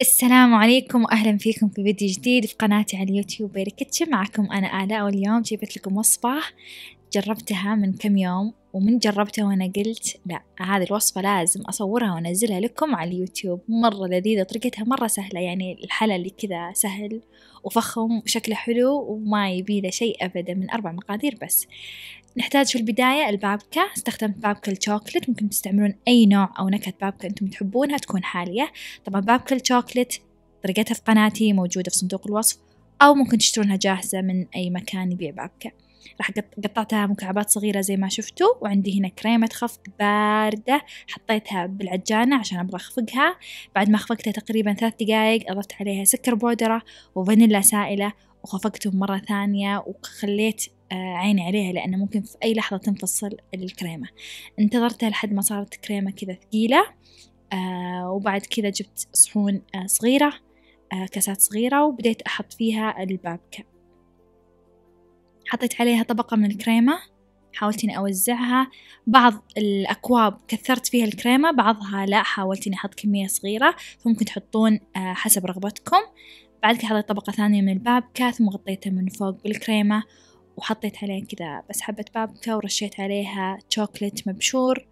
السلام عليكم واهلا فيكم في فيديو جديد في قناتي على اليوتيوب بركتشي معكم انا الاء واليوم جبت لكم وصفه جربتها من كم يوم ومن جربتها وأنا قلت لا هذه الوصفة لازم أصورها وأنزلها لكم على اليوتيوب مرة لذيذة طريقتها مرة سهلة يعني الحلا اللي كذا سهل وفخم وشكله حلو وما يبي له شيء أبدا من أربع مقادير بس نحتاج في البداية البابكة استخدمت بابكة الشوكلت ممكن تستعملون أي نوع أو نكهة بابكة أنتم تحبونها تكون حالية طبعا بابكة الشوكلت طريقتها في قناتي موجودة في صندوق الوصف أو ممكن تشترونها جاهزة من أي مكان يبيع بابكة راح قطعتها مكعبات صغيرة زي ما شفتوا وعندي هنا كريمة خفق باردة حطيتها بالعجانة عشان أبغى أخفقها بعد ما خفقتها تقريبا ثلاث دقايق أضفت عليها سكر بودرة وفانيلا سائلة وخفقتهم مرة ثانية وخليت آه، عيني عليها لأنه ممكن في أي لحظة تنفصل الكريمة انتظرتها لحد ما صارت كريمة كذا ثقيلة آه، وبعد كذا جبت صحون آه، صغيرة آه، كاسات صغيرة وبديت أحط فيها البابكا حطيت عليها طبقة من الكريمة حاولت إني أوزعها بعض الأكواب كثرت فيها الكريمة بعضها لا حاولت إني أحط كمية صغيرة فممكن تحطون آه، حسب رغبتكم بعد كده حطيت طبقة ثانية من البابكا ثم غطيتها من فوق بالكريمة وحطيت عليها كذا بس حبة بابكا ورشيت عليها شوكليت مبشور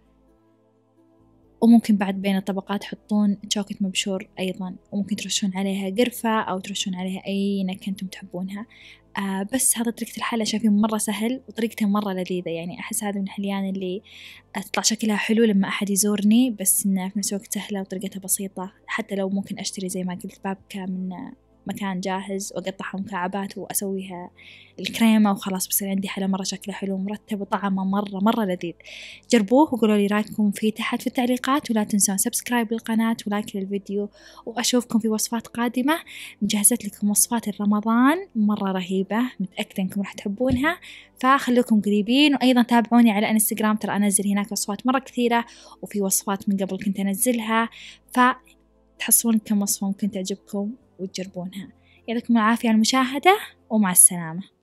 وممكن بعد بين الطبقات تحطون شوكة مبشور أيضا وممكن ترشون عليها قرفة أو ترشون عليها أي نكهة أنتم تحبونها آه بس هذا طريقة الحلى شايفين مرة سهل وطريقته مرة لذيذة يعني أحس هذا من الحليان اللي تطلع شكلها حلو لما أحد يزورني بس إنه في نفس الوقت سهلة وطريقتها بسيطة حتى لو ممكن أشتري زي ما قلت بابكة من مكان جاهز وأقطعها مكعبات وأسويها الكريمة وخلاص بصير عندي حلا مرة شكلها حلو ومرتب وطعمه مرة مرة لذيذ جربوه وقولوا لي رايكم فيه تحت في التعليقات ولا تنسون سبسكرايب للقناة ولايك للفيديو وأشوفكم في وصفات قادمة مجهزت لكم وصفات رمضان مرة رهيبة متأكدة إنكم راح تحبونها فخلوكم قريبين وأيضا تابعوني على انستغرام ترى أنزل هناك وصفات مرة كثيرة وفي وصفات من قبل كنت أنزلها ف تحصلون كم وصفة ممكن تعجبكم وتجربونها يعطيكم العافية على المشاهدة ومع السلامة